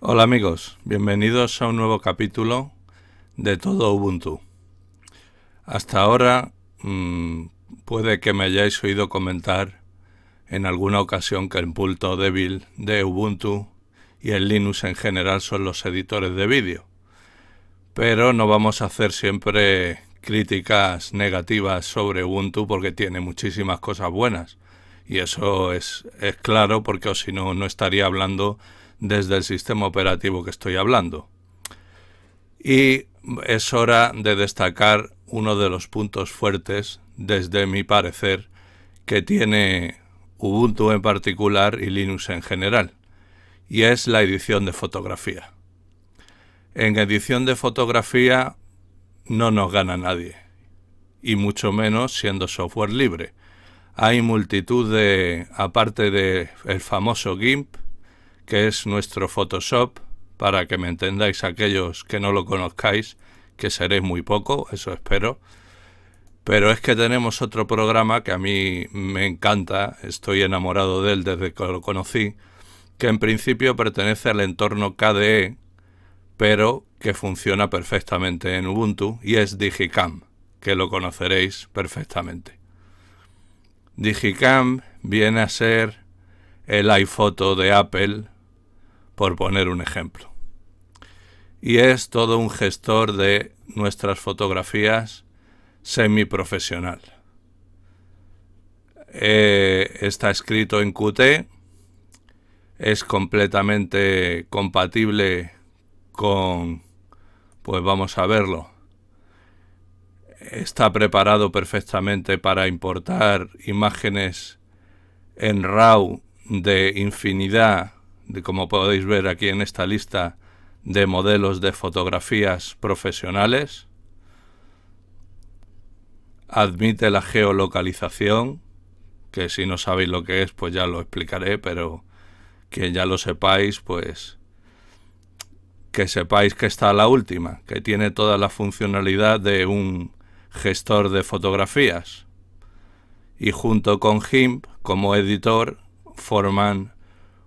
Hola amigos, bienvenidos a un nuevo capítulo de todo Ubuntu. Hasta ahora mm, puede que me hayáis oído comentar en alguna ocasión que el pulto débil de Ubuntu y el Linux en general son los editores de vídeo. Pero no vamos a hacer siempre críticas negativas sobre Ubuntu porque tiene muchísimas cosas buenas. Y eso es, claro porque si no, no estaría hablando desde el sistema operativo que estoy hablando. Y es hora de destacar uno de los puntos fuertes, desde mi parecer, que tiene Ubuntu en particular y Linux en general, y es la edición de fotografía. En edición de fotografía no nos gana nadie, y mucho menos siendo software libre. Hay multitud de, aparte del famoso GIMP, que es nuestro Photoshop, para que me entendáis aquellos que no lo conozcáis, que seréis muy poco, eso espero. Pero es que tenemos otro programa que a mí me encanta, estoy enamorado de él desde que lo conocí, que en principio pertenece al entorno KDE, pero que funciona perfectamente en Ubuntu y es Digicam, que lo conoceréis perfectamente. Digicam viene a ser el iPhoto de Apple por poner un ejemplo. Y es todo un gestor de nuestras fotografías semiprofesional. Eh, está escrito en Qt, es completamente compatible con, pues vamos a verlo, está preparado perfectamente para importar imágenes en RAW de infinidad como podéis ver aquí en esta lista de modelos de fotografías profesionales. Admite la geolocalización, que si no sabéis lo que es, pues ya lo explicaré, pero que ya lo sepáis, pues que sepáis que está la última, que tiene toda la funcionalidad de un gestor de fotografías. Y junto con GIMP, como editor, forman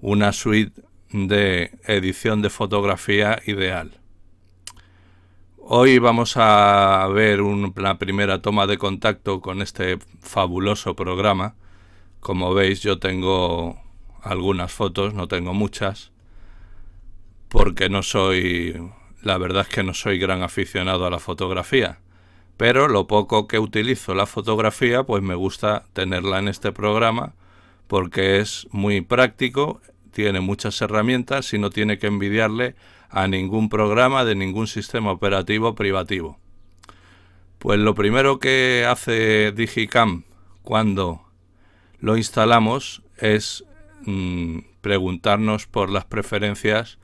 una suite de edición de fotografía ideal. Hoy vamos a ver una primera toma de contacto con este fabuloso programa. Como veis yo tengo algunas fotos, no tengo muchas, porque no soy, la verdad es que no soy gran aficionado a la fotografía. Pero lo poco que utilizo la fotografía, pues me gusta tenerla en este programa porque es muy práctico tiene muchas herramientas y no tiene que envidiarle a ningún programa de ningún sistema operativo privativo. Pues lo primero que hace Digicam cuando lo instalamos es mm, preguntarnos por las preferencias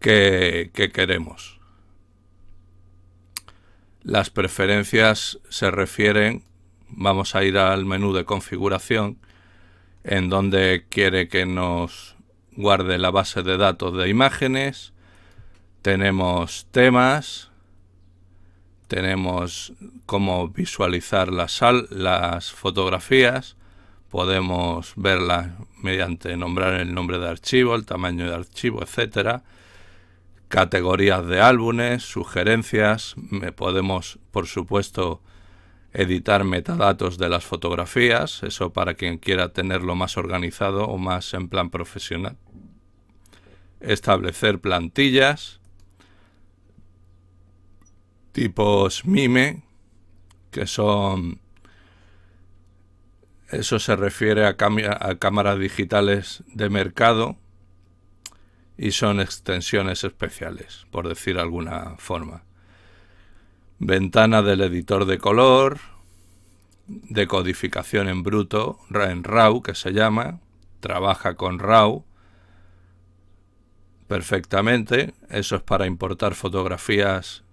que queremos. Las preferencias se refieren, vamos a ir al menú de configuración, en donde quiere que nos guarde la base de datos de imágenes, tenemos temas, tenemos cómo visualizar las, las fotografías, podemos verlas mediante nombrar el nombre de archivo, el tamaño de archivo, etcétera. Categorías de álbumes, sugerencias, me podemos por supuesto editar metadatos de las fotografías, eso para quien quiera tenerlo más organizado o más en plan profesional. Establecer plantillas, tipos MIME, que son... Eso se refiere a, cámaras digitales de mercado y son extensiones especiales, por decir alguna forma ventana del editor de color, de codificación en bruto, en RAW que se llama, trabaja con RAW perfectamente, eso es para importar fotografías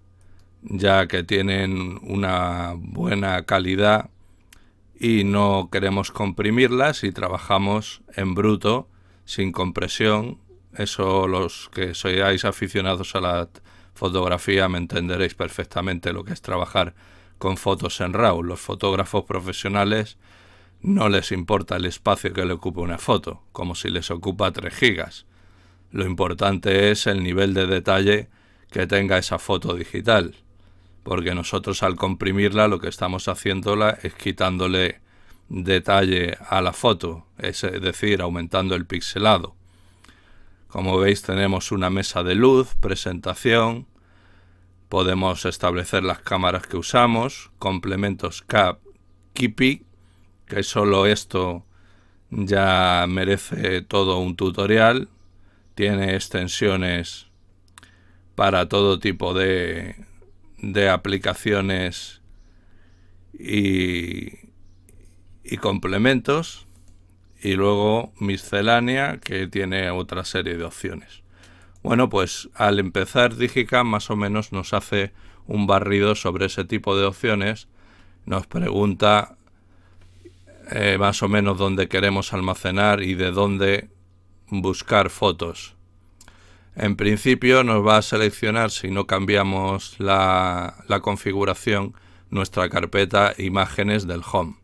ya que tienen una buena calidad y no queremos comprimirlas y trabajamos en bruto, sin compresión. Eso los que sois aficionados a la fotografía me entenderéis perfectamente lo que es trabajar con fotos en RAW. Los fotógrafos profesionales no les importa el espacio que le ocupe una foto, como si les ocupa 3 GB Lo importante es el nivel de detalle que tenga esa foto digital, porque nosotros al comprimirla lo que estamos haciéndola es quitándole detalle a la foto, es decir, aumentando el pixelado. Como veis tenemos una mesa de luz, presentación, podemos establecer las cámaras que usamos, complementos cap, kipi, que solo esto ya merece todo un tutorial, tiene extensiones para todo tipo de, aplicaciones y complementos y luego miscelánea que tiene otra serie de opciones. Bueno, pues al empezar Digicam más o menos nos hace un barrido sobre ese tipo de opciones, nos pregunta eh, más o menos dónde queremos almacenar y de dónde buscar fotos. En principio nos va a seleccionar, si no cambiamos la configuración, nuestra carpeta imágenes del home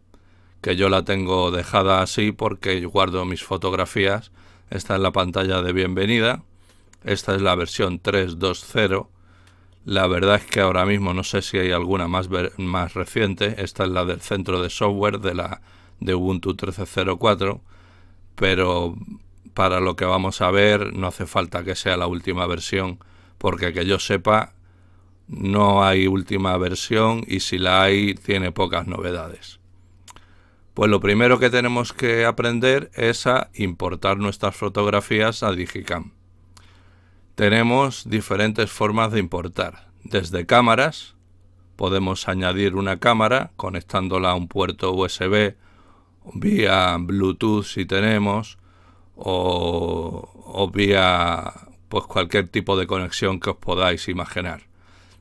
que yo la tengo dejada así porque guardo mis fotografías. Esta es la pantalla de bienvenida. Esta es la versión 3.2.0. La verdad es que ahora mismo no sé si hay alguna más, más reciente. Esta es la del centro de software de, la, de Ubuntu 13.04. Pero para lo que vamos a ver no hace falta que sea la última versión. Porque que yo sepa, no hay última versión y si la hay tiene pocas novedades. Pues lo primero que tenemos que aprender es a importar nuestras fotografías a Digicam. Tenemos diferentes formas de importar. Desde cámaras, podemos añadir una cámara conectándola a un puerto USB vía Bluetooth si tenemos o, vía pues cualquier tipo de conexión que os podáis imaginar.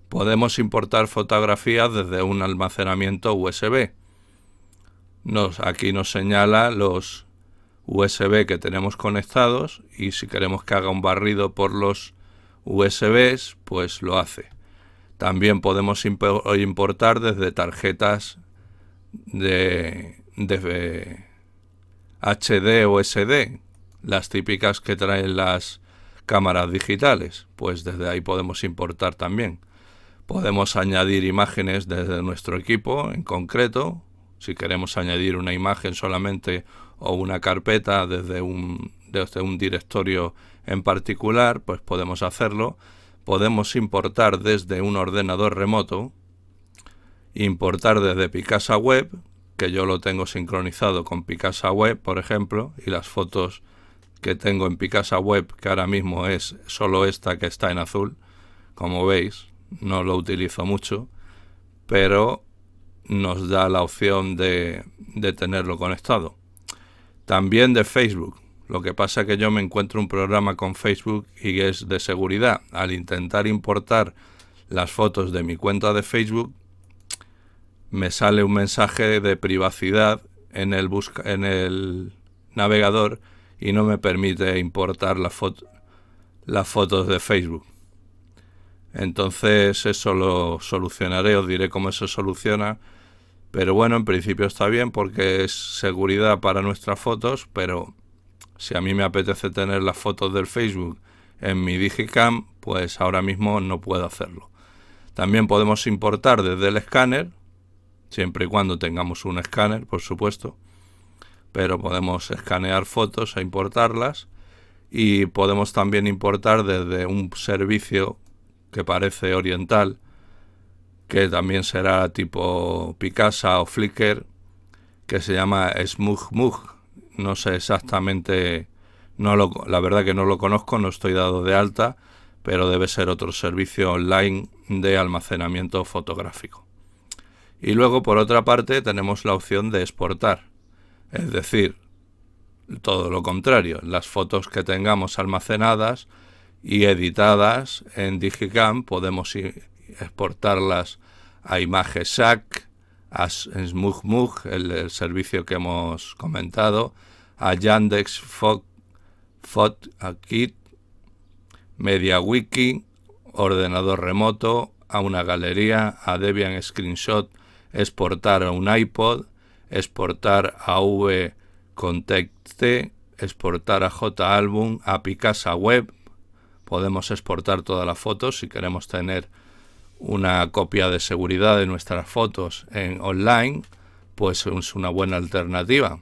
Podemos importar fotografías desde un almacenamiento USB nos, aquí nos señala los USB que tenemos conectados y si queremos que haga un barrido por los USBs, pues lo hace. También podemos importar desde tarjetas de, HD o SD, las típicas que traen las cámaras digitales, pues desde ahí podemos importar también. Podemos añadir imágenes desde nuestro equipo en concreto si queremos añadir una imagen solamente o una carpeta desde un, un directorio en particular, pues podemos hacerlo. Podemos importar desde un ordenador remoto, importar desde Picasa Web, que yo lo tengo sincronizado con Picasa Web, por ejemplo, y las fotos que tengo en Picasa Web, que ahora mismo es solo esta que está en azul, como veis, no lo utilizo mucho, pero nos da la opción de, tenerlo conectado. También de Facebook. Lo que pasa es que yo me encuentro un programa con Facebook y es de seguridad. Al intentar importar las fotos de mi cuenta de Facebook, me sale un mensaje de privacidad en el, navegador y no me permite importar las fotos de Facebook. Entonces eso lo solucionaré, os diré cómo se soluciona pero bueno, en principio está bien porque es seguridad para nuestras fotos, pero si a mí me apetece tener las fotos del Facebook en mi Digicam, pues ahora mismo no puedo hacerlo. También podemos importar desde el escáner, siempre y cuando tengamos un escáner, por supuesto, pero podemos escanear fotos e importarlas y podemos también importar desde un servicio que parece oriental, que también será tipo Picasa o Flickr, que se llama Smugmug. No sé exactamente, no la verdad que no lo conozco, no estoy dado de alta, pero debe ser otro servicio online de almacenamiento fotográfico. Y luego, por otra parte, tenemos la opción de exportar, es decir, todo lo contrario, las fotos que tengamos almacenadas y editadas en Digicam podemos ir exportarlas a ImageSAC, a SmugMug, el, servicio que hemos comentado, a Yandex Fot, a Kit, MediaWiki, ordenador remoto, a una galería, a Debian Screenshot, exportar a un iPod, exportar a V Context, exportar a JAlbum, a Picasa Web. Podemos exportar todas las fotos si queremos tener una copia de seguridad de nuestras fotos en online, pues es una buena alternativa.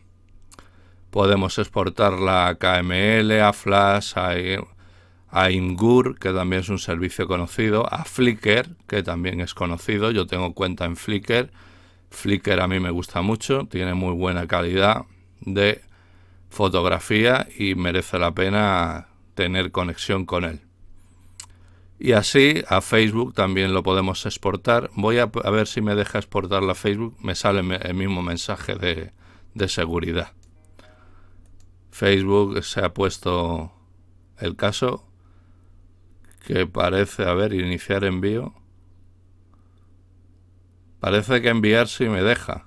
Podemos exportarla a KML, a Flash, e, a, InGur, que también es un servicio conocido, a Flickr, que también es conocido. Yo tengo cuenta en Flickr. Flickr a mí me gusta mucho, tiene muy buena calidad de fotografía y merece la pena tener conexión con él. Y así a Facebook también lo podemos exportar. Voy a, ver si me deja exportar a Facebook. Me sale el mismo mensaje de, de seguridad. Facebook se ha puesto el caso que parece, a ver, iniciar envío. Parece que enviar sí me deja.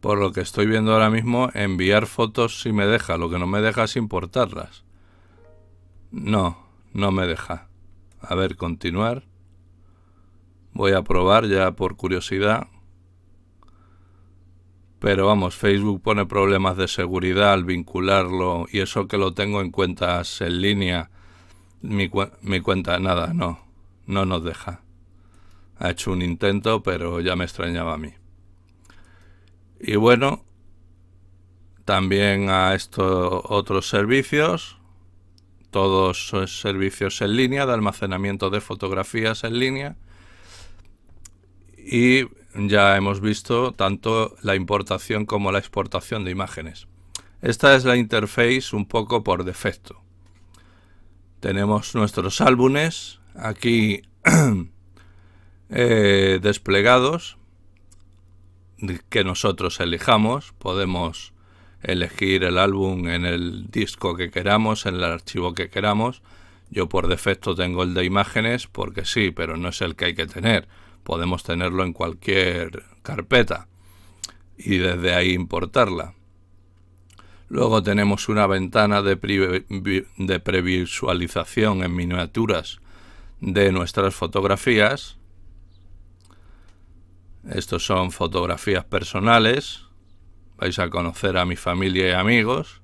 Por lo que estoy viendo ahora mismo, enviar fotos sí me deja. Lo que no me deja es importarlas. No, no me deja. A ver, continuar. Voy a probar ya por curiosidad. Pero vamos, Facebook pone problemas de seguridad al vincularlo y eso que lo tengo en cuentas en línea. Mi, cuenta, nada, no. No nos deja. Ha hecho un intento, pero ya me extrañaba a mí. Y bueno, también a estos otros servicios todos sus servicios en línea, de almacenamiento de fotografías en línea. Y ya hemos visto tanto la importación como la exportación de imágenes. Esta es la interface un poco por defecto. Tenemos nuestros álbumes aquí eh, desplegados que nosotros elijamos. Podemos elegir el álbum en el disco que queramos, en el archivo que queramos. Yo por defecto tengo el de imágenes porque sí, pero no es el que hay que tener. Podemos tenerlo en cualquier carpeta y desde ahí importarla. Luego tenemos una ventana de, previsualización en miniaturas de nuestras fotografías. Estos son fotografías personales vais a conocer a mi familia y amigos.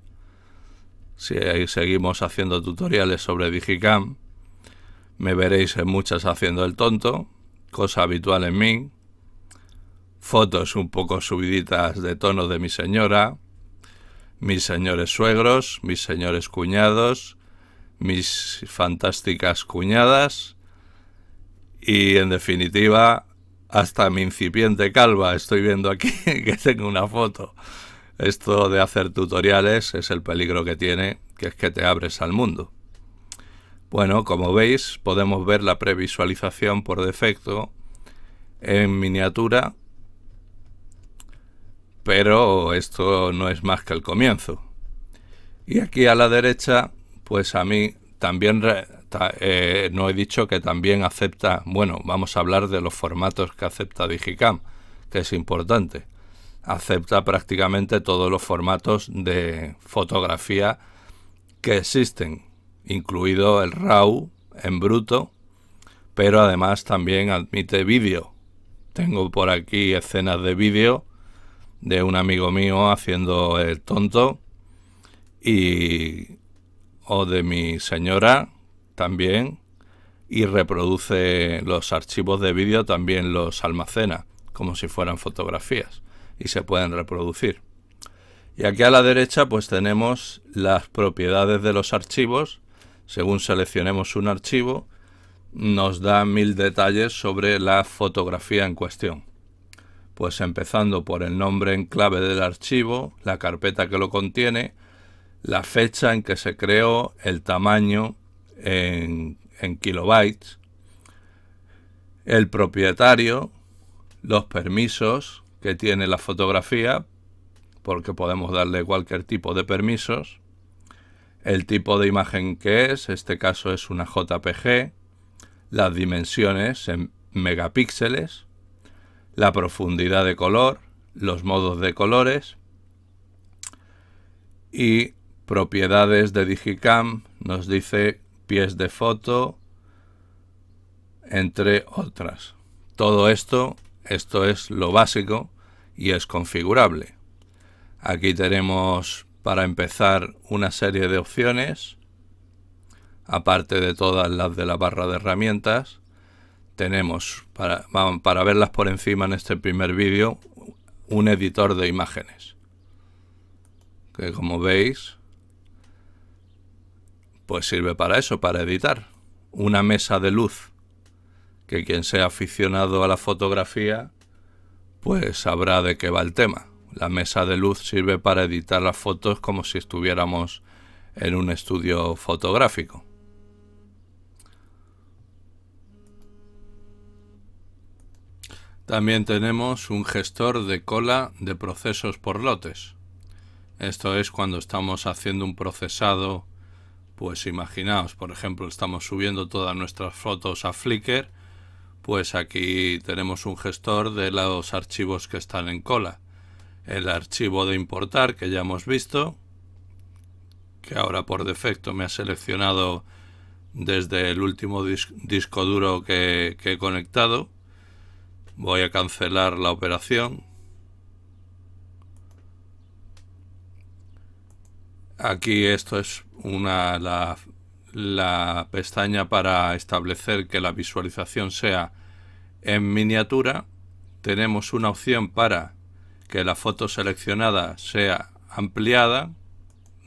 Si seguimos haciendo tutoriales sobre Digicam, me veréis en muchas haciendo el tonto, cosa habitual en mí. Fotos un poco subiditas de tono de mi señora, mis señores suegros, mis señores cuñados, mis fantásticas cuñadas y en definitiva hasta mi incipiente calva estoy viendo aquí que tengo una foto. Esto de hacer tutoriales es el peligro que tiene, que es que te abres al mundo. Bueno, como veis, podemos ver la previsualización por defecto en miniatura, pero esto no es más que el comienzo. Y aquí a la derecha, pues a mí también eh, no he dicho que también acepta, bueno, vamos a hablar de los formatos que acepta Digicam, que es importante. Acepta prácticamente todos los formatos de fotografía que existen, incluido el RAW en bruto, pero además también admite vídeo. Tengo por aquí escenas de vídeo de un amigo mío haciendo el tonto y o de mi señora también y reproduce los archivos de vídeo, también los almacena como si fueran fotografías y se pueden reproducir. Y aquí a la derecha pues tenemos las propiedades de los archivos. Según seleccionemos un archivo, nos da mil detalles sobre la fotografía en cuestión. Pues empezando por el nombre en clave del archivo, la carpeta que lo contiene, la fecha en que se creó, el tamaño, en, kilobytes, el propietario, los permisos que tiene la fotografía, porque podemos darle cualquier tipo de permisos, el tipo de imagen que es, este caso es una JPG, las dimensiones en megapíxeles, la profundidad de color, los modos de colores y propiedades de Digicam nos dice pies de foto, entre otras. Todo esto, esto es lo básico y es configurable. Aquí tenemos para empezar una serie de opciones, aparte de todas las de la barra de herramientas. Tenemos, para, para verlas por encima en este primer vídeo, un editor de imágenes. Que como veis, pues sirve para eso, para editar. Una mesa de luz, que quien sea aficionado a la fotografía, pues sabrá de qué va el tema. La mesa de luz sirve para editar las fotos como si estuviéramos en un estudio fotográfico. También tenemos un gestor de cola de procesos por lotes. Esto es cuando estamos haciendo un procesado pues imaginaos, por ejemplo, estamos subiendo todas nuestras fotos a Flickr, pues aquí tenemos un gestor de los archivos que están en cola. El archivo de importar que ya hemos visto, que ahora por defecto me ha seleccionado desde el último disco duro que he conectado. Voy a cancelar la operación Aquí esto es una la, la pestaña para establecer que la visualización sea en miniatura. Tenemos una opción para que la foto seleccionada sea ampliada.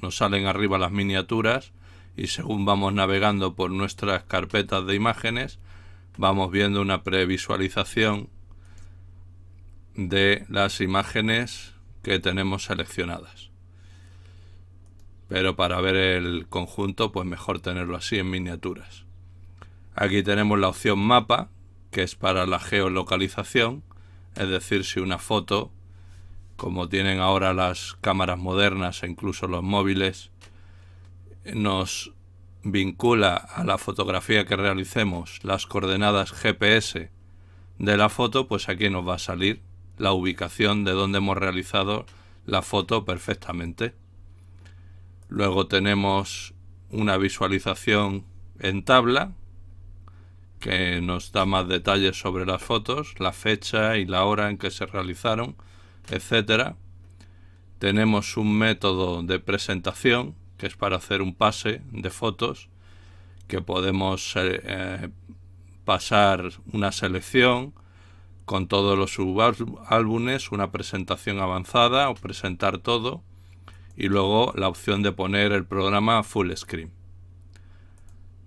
Nos salen arriba las miniaturas y según vamos navegando por nuestras carpetas de imágenes, vamos viendo una previsualización de las imágenes que tenemos seleccionadas pero para ver el conjunto pues mejor tenerlo así en miniaturas. Aquí tenemos la opción mapa, que es para la geolocalización, es decir, si una foto, como tienen ahora las cámaras modernas e incluso los móviles, nos vincula a la fotografía que realicemos las coordenadas GPS de la foto, pues aquí nos va a salir la ubicación de donde hemos realizado la foto perfectamente. Luego tenemos una visualización en tabla que nos da más detalles sobre las fotos, la fecha y la hora en que se realizaron, etc. Tenemos un método de presentación que es para hacer un pase de fotos que podemos eh, pasar una selección con todos los subálbumes, una presentación avanzada o presentar todo y luego la opción de poner el programa full screen.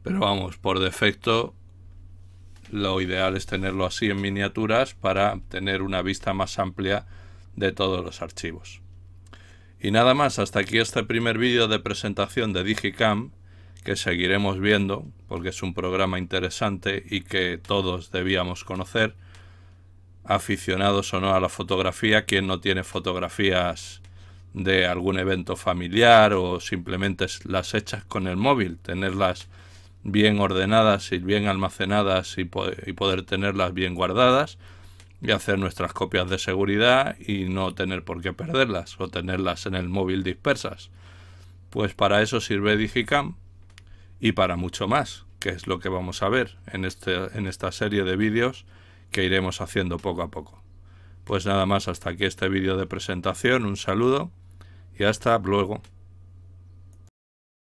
Pero vamos, por defecto lo ideal es tenerlo así en miniaturas para tener una vista más amplia de todos los archivos. Y nada más, hasta aquí este primer vídeo de presentación de Digicam, que seguiremos viendo porque es un programa interesante y que todos debíamos conocer, aficionados o no a la fotografía, quien no tiene fotografías de algún evento familiar o simplemente las hechas con el móvil, tenerlas bien ordenadas y bien almacenadas y, poder tenerlas bien guardadas y hacer nuestras copias de seguridad y no tener por qué perderlas o tenerlas en el móvil dispersas. Pues para eso sirve Digicam y para mucho más, que es lo que vamos a ver en, este, en esta serie de vídeos que iremos haciendo poco a poco. Pues nada más, hasta aquí este vídeo de presentación, un saludo y hasta luego.